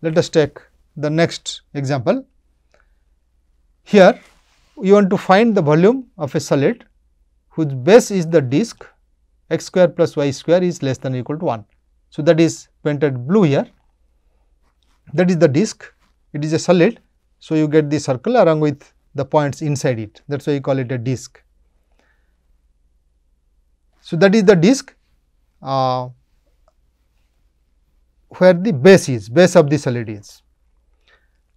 Let us take the next example. Here you want to find the volume of a solid whose base is the disk x square plus y square is less than or equal to 1. So, that is painted blue here that is the disk it is a solid. So, you get the circle along with the points inside it that is why you call it a disk. So, that is the disk uh, where the base is, base of the solid is.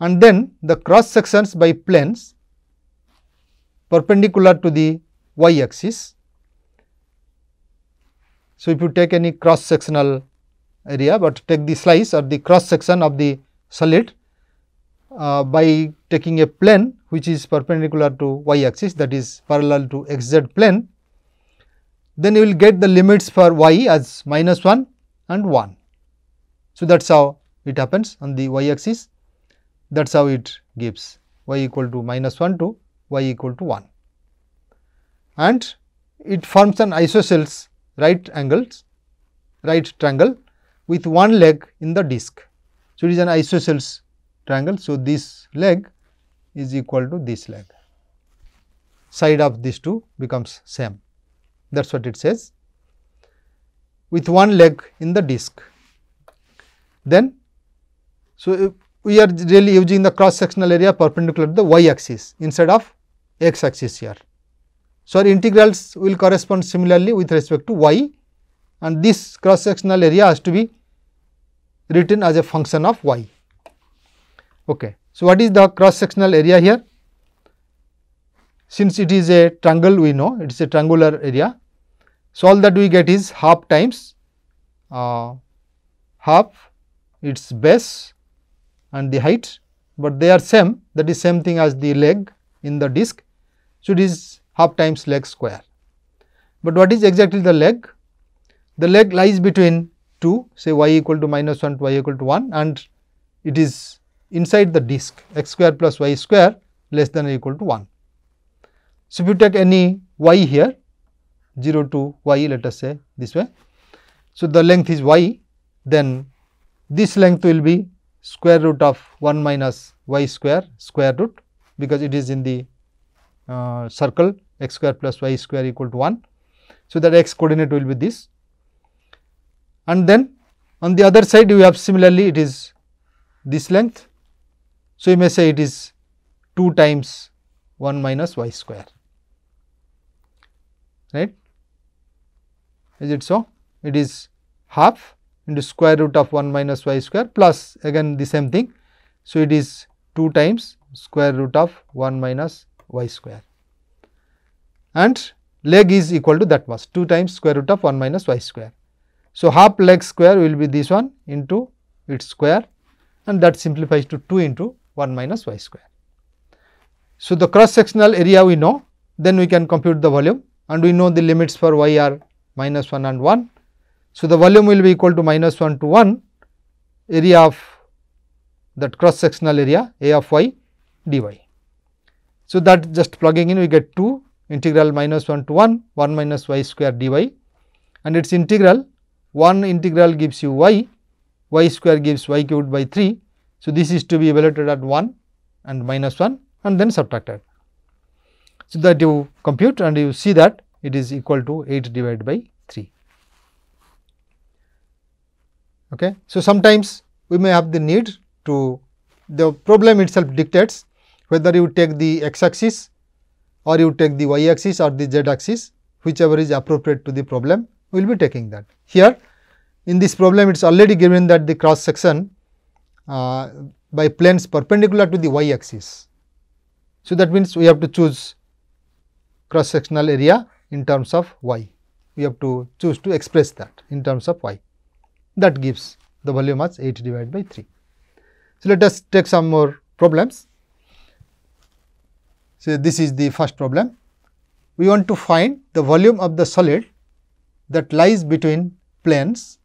And then the cross sections by planes perpendicular to the y axis. So, if you take any cross sectional area, but take the slice or the cross section of the solid uh, by taking a plane which is perpendicular to y axis that is parallel to x z plane, then you will get the limits for y as minus 1 and 1. So, that is how it happens on the y axis that is how it gives y equal to minus 1 to y equal to 1 and it forms an isosceles right angles right triangle with one leg in the disc. So, it is an isosceles triangle. So, this leg is equal to this leg side of these two becomes same that is what it says with one leg in the disc then so uh, we are really using the cross sectional area perpendicular to the y axis instead of x axis here. So, our integrals will correspond similarly with respect to y and this cross sectional area has to be written as a function of y. Okay. So, what is the cross sectional area here? Since it is a triangle we know it is a triangular area. So, all that we get is half times uh, half its base and the height, but they are same that is same thing as the leg in the disc. So, it is half times leg square. But what is exactly the leg? The leg lies between 2 say y equal to minus 1 to y equal to 1 and it is inside the disc x square plus y square less than or equal to 1. So, if you take any y here 0 to y let us say this way. So, the length is y then this length will be square root of 1 minus y square square root because it is in the uh, circle x square plus y square equal to 1. So, that x coordinate will be this and then on the other side you have similarly it is this length. So, you may say it is 2 times 1 minus y square right is it so it is half into square root of 1 minus y square plus again the same thing. So, it is 2 times square root of 1 minus y square and leg is equal to that much 2 times square root of 1 minus y square. So, half leg square will be this one into its square and that simplifies to 2 into 1 minus y square. So, the cross sectional area we know then we can compute the volume and we know the limits for y are minus 1 and 1 so, the volume will be equal to minus 1 to 1 area of that cross sectional area A of y dy. So, that just plugging in we get 2 integral minus 1 to 1 1 minus y square dy and its integral 1 integral gives you y, y square gives y cubed by 3. So, this is to be evaluated at 1 and minus 1 and then subtracted. So, that you compute and you see that it is equal to 8 divided by Okay. So, sometimes we may have the need to the problem itself dictates whether you take the x axis or you take the y axis or the z axis whichever is appropriate to the problem we will be taking that. Here in this problem it is already given that the cross section uh, by planes perpendicular to the y axis. So, that means we have to choose cross sectional area in terms of y, we have to choose to express that in terms of y that gives the volume as 8 divided by 3. So, let us take some more problems. So, this is the first problem. We want to find the volume of the solid that lies between planes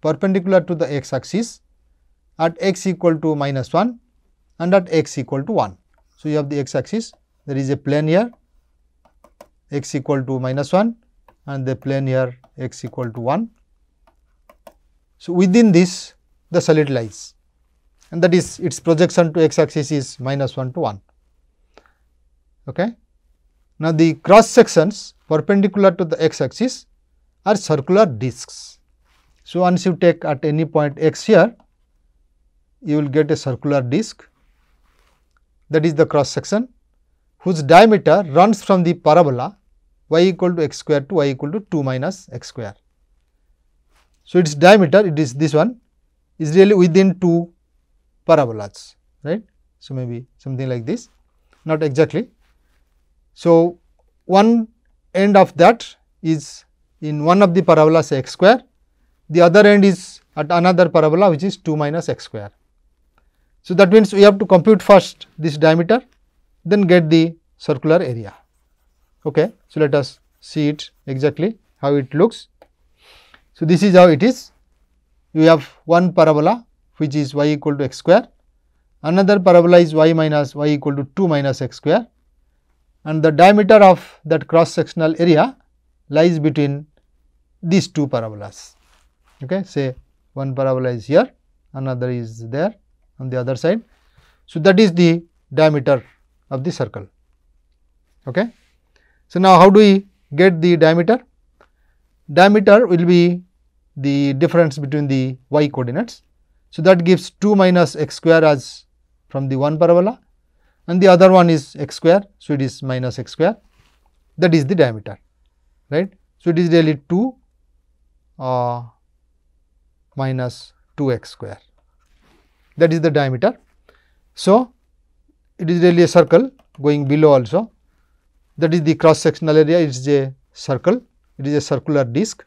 perpendicular to the x axis at x equal to minus 1 and at x equal to 1. So, you have the x axis there is a plane here x equal to minus 1 and the plane here x equal to 1 so, within this the solid lies and that is its projection to x axis is minus 1 to 1. Okay. Now, the cross sections perpendicular to the x axis are circular discs. So, once you take at any point x here, you will get a circular disc that is the cross section whose diameter runs from the parabola y equal to x square to y equal to 2 minus x square. So, its diameter it is this one is really within two parabolas right. So, maybe something like this not exactly. So, one end of that is in one of the parabolas x square the other end is at another parabola which is 2 minus x square. So, that means we have to compute first this diameter then get the circular area. Okay. So, let us see it exactly how it looks. So, this is how it is. You have one parabola which is y equal to x square, another parabola is y minus y equal to 2 minus x square and the diameter of that cross sectional area lies between these two parabolas. Okay, say one parabola is here, another is there on the other side. So, that is the diameter of the circle. Okay. So, now how do we get the diameter? Diameter will be the difference between the y coordinates. So, that gives 2 minus x square as from the one parabola and the other one is x square. So, it is minus x square that is the diameter right. So, it is really 2 uh, minus 2 x square that is the diameter. So, it is really a circle going below also that is the cross sectional area it is a circle it is a circular disc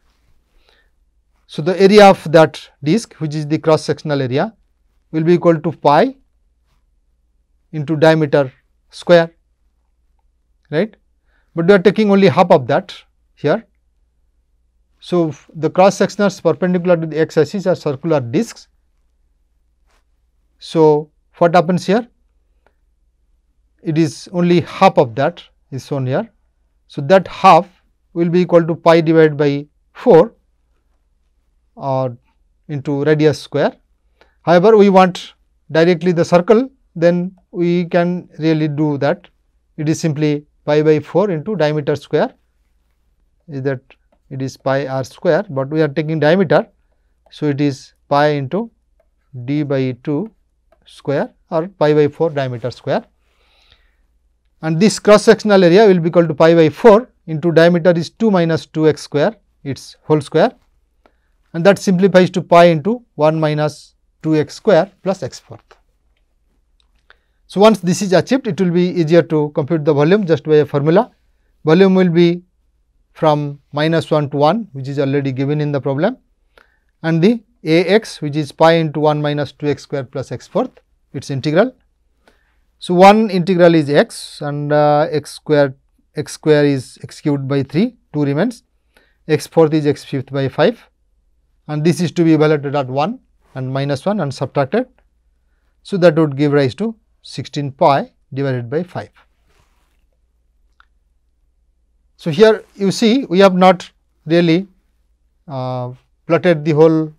so, the area of that disc which is the cross sectional area will be equal to pi into diameter square right, but we are taking only half of that here. So, the cross sectionals perpendicular to the x axis are circular discs. So, what happens here? It is only half of that is shown here. So, that half will be equal to pi divided by 4 or into radius square. However, we want directly the circle then we can really do that. It is simply pi by 4 into diameter square is that it is pi r square, but we are taking diameter. So, it is pi into d by 2 square or pi by 4 diameter square and this cross sectional area will be equal to pi by 4 into diameter is 2 minus 2 x square its whole square and that simplifies to pi into 1 minus 2x square plus x fourth. So, once this is achieved, it will be easier to compute the volume just by a formula. Volume will be from minus 1 to 1 which is already given in the problem and the Ax which is pi into 1 minus 2x square plus x fourth its integral. So, one integral is x and uh, x square x square is x cubed by 3 2 remains x fourth is x fifth by 5 and this is to be evaluated at 1 and minus 1 and subtracted. So, that would give rise to 16 pi divided by 5. So, here you see we have not really uh, plotted the whole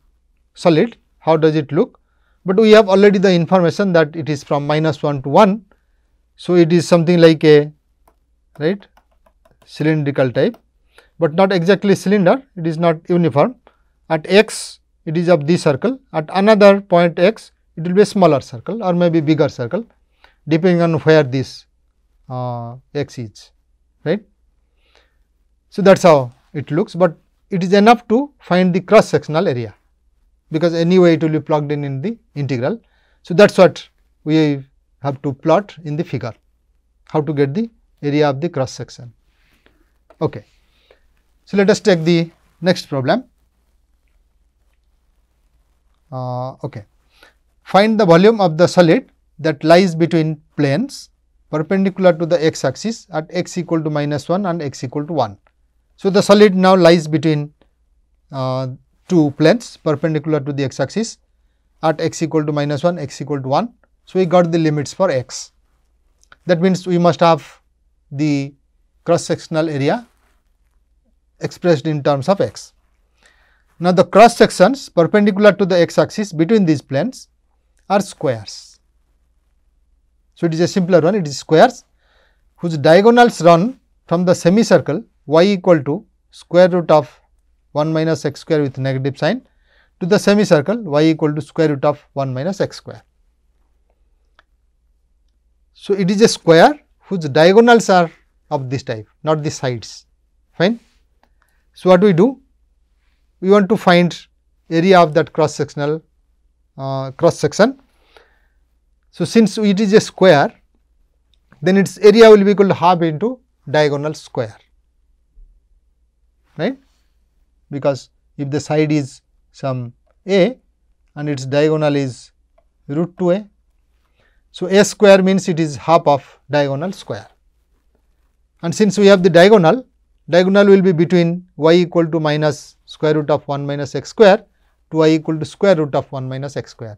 solid, how does it look? But we have already the information that it is from minus 1 to 1. So, it is something like a right cylindrical type, but not exactly cylinder, it is not uniform at x it is of this circle, at another point x it will be a smaller circle or maybe bigger circle depending on where this uh, x is right. So, that is how it looks, but it is enough to find the cross sectional area because anyway it will be plugged in in the integral. So, that is what we have to plot in the figure how to get the area of the cross section. Okay. So, let us take the next problem. Uh, okay. Find the volume of the solid that lies between planes perpendicular to the x axis at x equal to minus 1 and x equal to 1. So, the solid now lies between uh, two planes perpendicular to the x axis at x equal to minus 1, x equal to 1. So, we got the limits for x. That means, we must have the cross sectional area expressed in terms of x. Now, the cross sections perpendicular to the x axis between these planes are squares. So, it is a simpler one, it is squares whose diagonals run from the semicircle y equal to square root of 1 minus x square with negative sign to the semicircle y equal to square root of 1 minus x square. So, it is a square whose diagonals are of this type, not the sides, fine. So, what we do? we want to find area of that cross sectional uh, cross section. So, since it is a square then its area will be equal to half into diagonal square right because if the side is some a and its diagonal is root 2 a. So, a square means it is half of diagonal square and since we have the diagonal, diagonal will be between y equal to minus square root of 1 minus x square to i equal to square root of 1 minus x square.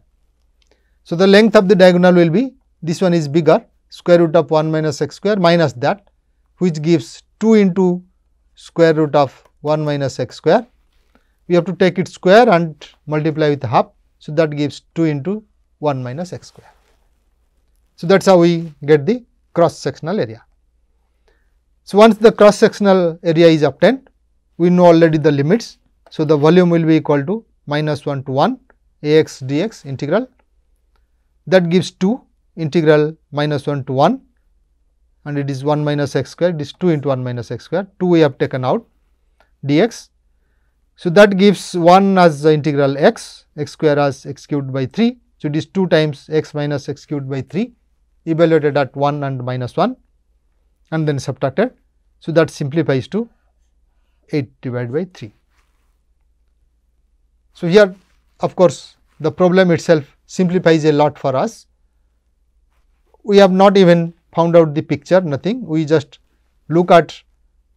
So, the length of the diagonal will be this one is bigger square root of 1 minus x square minus that which gives 2 into square root of 1 minus x square. We have to take it square and multiply with half. So, that gives 2 into 1 minus x square. So, that is how we get the cross sectional area. So, once the cross sectional area is obtained, we know already the limits. So, the volume will be equal to minus 1 to 1 Ax dx integral that gives 2 integral minus 1 to 1 and it is 1 minus x square it is 2 into 1 minus x square 2 we have taken out dx. So, that gives 1 as the integral x, x square as x cubed by 3. So, it is 2 times x minus x cubed by 3 evaluated at 1 and minus 1 and then subtracted. So, that simplifies to 8 divided by 3. So, here of course, the problem itself simplifies a lot for us. We have not even found out the picture nothing we just look at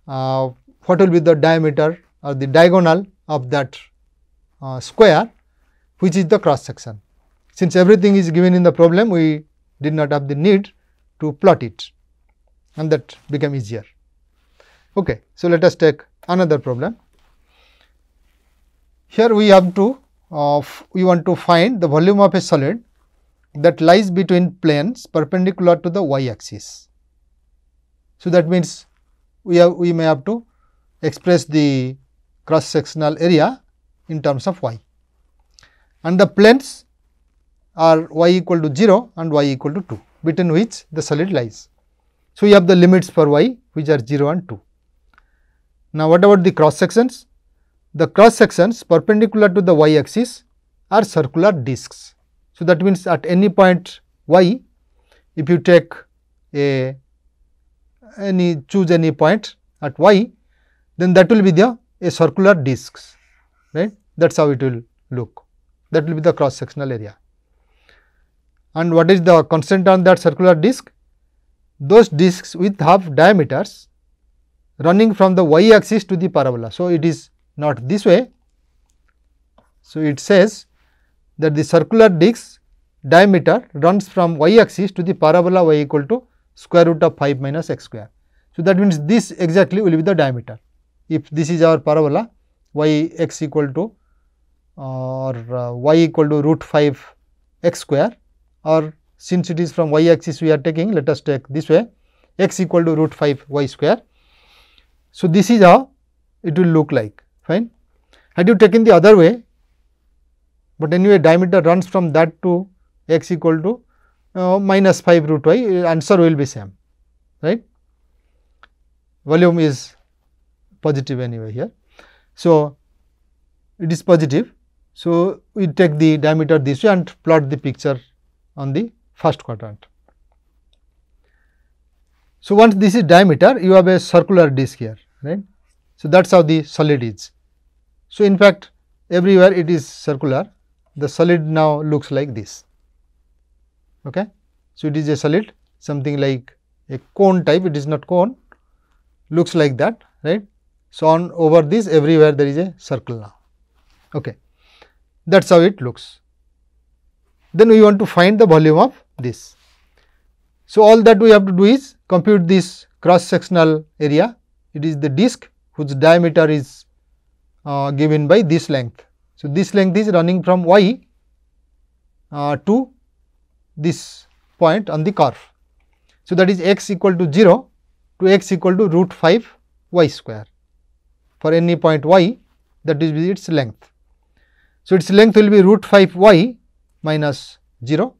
uh, what will be the diameter or the diagonal of that uh, square which is the cross section. Since everything is given in the problem we did not have the need to plot it and that became easier. Okay. So, let us take another problem. Here we have to, uh, we want to find the volume of a solid that lies between planes perpendicular to the y axis. So, that means we, have, we may have to express the cross sectional area in terms of y and the planes are y equal to 0 and y equal to 2 between which the solid lies. So, we have the limits for y which are 0 and 2. Now, what about the cross sections? the cross sections perpendicular to the y axis are circular discs. So, that means at any point y, if you take a any choose any point at y, then that will be the a circular discs, right. That is how it will look. That will be the cross sectional area. And what is the constant on that circular disc? Those discs with half diameters running from the y axis to the parabola. So, it is not this way. So, it says that the circular disc diameter runs from y axis to the parabola y equal to square root of 5 minus x square. So, that means this exactly will be the diameter. If this is our parabola y x equal to or uh, y equal to root 5 x square or since it is from y axis we are taking let us take this way x equal to root 5 y square. So, this is how it will look like fine. Had you taken the other way, but anyway diameter runs from that to x equal to uh, minus 5 root y, uh, answer will be same, right. Volume is positive anyway here. So, it is positive. So, we take the diameter this way and plot the picture on the first quadrant. So, once this is diameter, you have a circular disk here, right. So, that is how the solid is. So, in fact, everywhere it is circular, the solid now looks like this. Okay? So, it is a solid something like a cone type, it is not cone, looks like that, right. So, on over this everywhere there is a circle now. Okay. That is how it looks. Then we want to find the volume of this. So, all that we have to do is compute this cross sectional area, it is the disc whose diameter is uh, given by this length. So, this length is running from y uh, to this point on the curve. So, that is x equal to 0 to x equal to root 5 y square for any point y that is its length. So, its length will be root 5 y minus 0.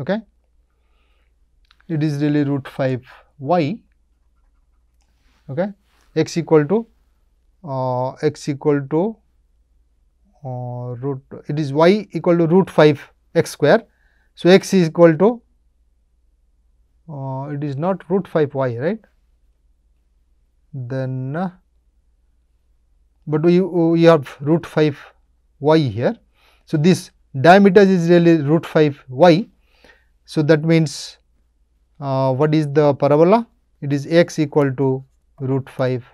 Okay. It is really root 5 y okay, x equal to uh, x equal to uh, root it is y equal to root 5 x square. So, x is equal to uh, it is not root 5 y right then uh, but we, we have root 5 y here. So, this diameter is really root 5 y. So, that means uh, what is the parabola? It is x equal to root 5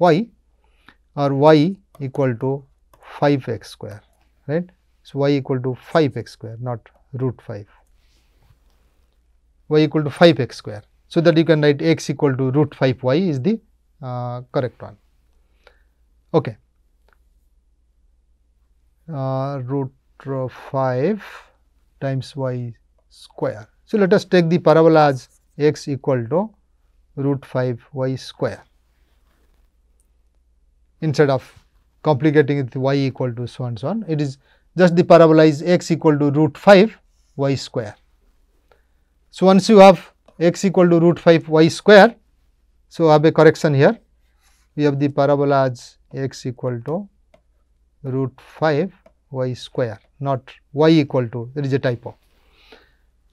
y or y equal to 5 x square, right. So, y equal to 5 x square not root 5, y equal to 5 x square. So, that you can write x equal to root 5 y is the uh, correct one. Okay. Uh, root 5 times y square. So, let us take the parabola as x equal to root 5 y square instead of complicating it y equal to so and so on. It is just the parabola is x equal to root 5 y square. So, once you have x equal to root 5 y square, so have a correction here. We have the parabola as x equal to root 5 y square, not y equal to, there is a typo.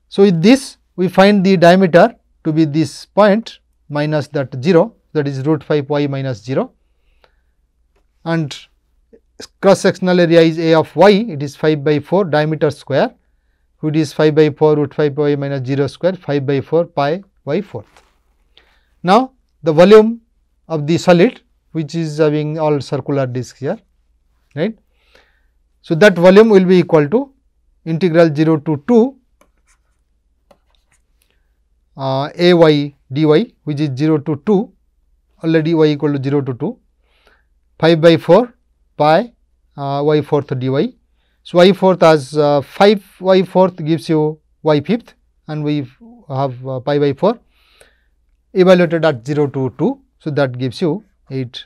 So, with this we find the diameter to be this point minus that 0 that is root 5 y minus 0 and cross sectional area is A of y, it is 5 by 4 diameter square, which is 5 by 4 root 5 pi minus 0 square 5 by 4 pi y fourth. Now, the volume of the solid which is having all circular disc here, right. So, that volume will be equal to integral 0 to 2 uh, a y dy which is 0 to 2 already y equal to 0 to 2 5 by 4 pi uh, y fourth dy. So, y fourth as uh, 5 y fourth gives you y fifth and we have uh, pi by 4 evaluated at 0 to 2. So, that gives you 8